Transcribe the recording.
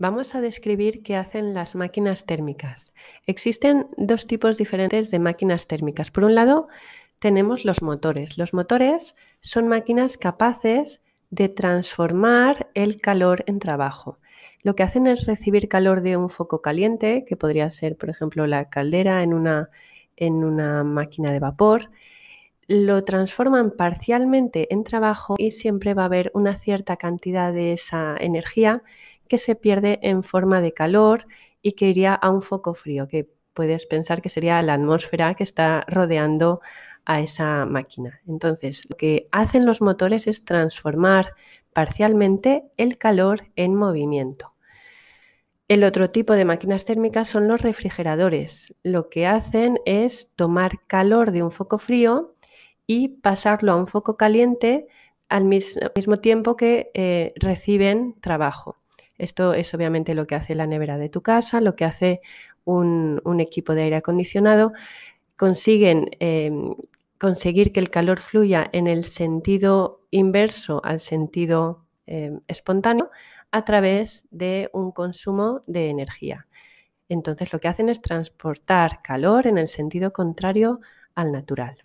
Vamos a describir qué hacen las máquinas térmicas. Existen dos tipos diferentes de máquinas térmicas. Por un lado, tenemos los motores. Los motores son máquinas capaces de transformar el calor en trabajo. Lo que hacen es recibir calor de un foco caliente, que podría ser, por ejemplo, la caldera en una, en una máquina de vapor, lo transforman parcialmente en trabajo y siempre va a haber una cierta cantidad de esa energía que se pierde en forma de calor y que iría a un foco frío, que puedes pensar que sería la atmósfera que está rodeando a esa máquina. Entonces, lo que hacen los motores es transformar parcialmente el calor en movimiento. El otro tipo de máquinas térmicas son los refrigeradores. Lo que hacen es tomar calor de un foco frío y pasarlo a un foco caliente al mismo, tiempo que eh, reciben trabajo. Esto es obviamente lo que hace la nevera de tu casa, lo que hace un, equipo de aire acondicionado. Consiguen em, conseguir que el calor fluya en el sentido inverso al sentido em, espontáneo a través de un consumo de energía. Entonces lo que hacen es transportar calor en el sentido contrario al natural.